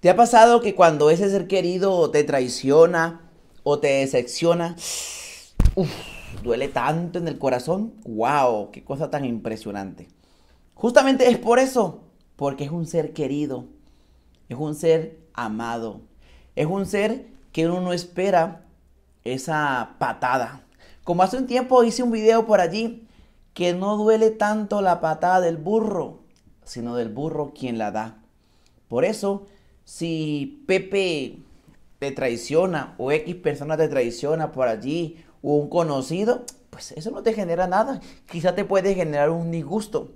¿Te ha pasado que cuando ese ser querido te traiciona o te decepciona, uf, duele tanto en el corazón? ¡Wow! ¡Qué cosa tan impresionante! Justamente es por eso, porque es un ser querido, es un ser amado, es un ser que uno no espera esa patada. Como hace un tiempo hice un video por allí que no duele tanto la patada del burro, sino del burro quien la da. Por eso si Pepe te traiciona o X persona te traiciona por allí o un conocido, pues eso no te genera nada. Quizá te puede generar un disgusto.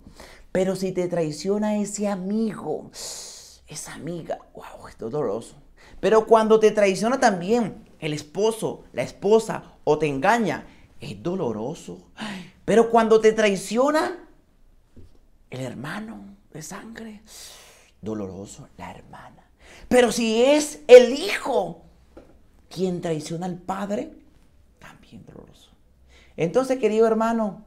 Pero si te traiciona ese amigo, esa amiga, wow, esto es doloroso. Pero cuando te traiciona también el esposo, la esposa o te engaña, es doloroso. Pero cuando te traiciona el hermano de sangre, doloroso, la hermana. Pero si es el Hijo quien traiciona al Padre, también doloroso. Entonces, querido hermano,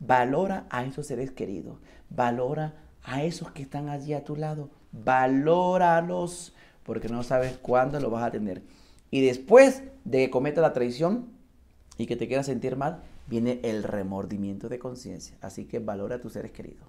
valora a esos seres queridos, valora a esos que están allí a tu lado, valóralos, porque no sabes cuándo lo vas a tener. Y después de que cometa la traición y que te quieras sentir mal, viene el remordimiento de conciencia. Así que valora a tus seres queridos.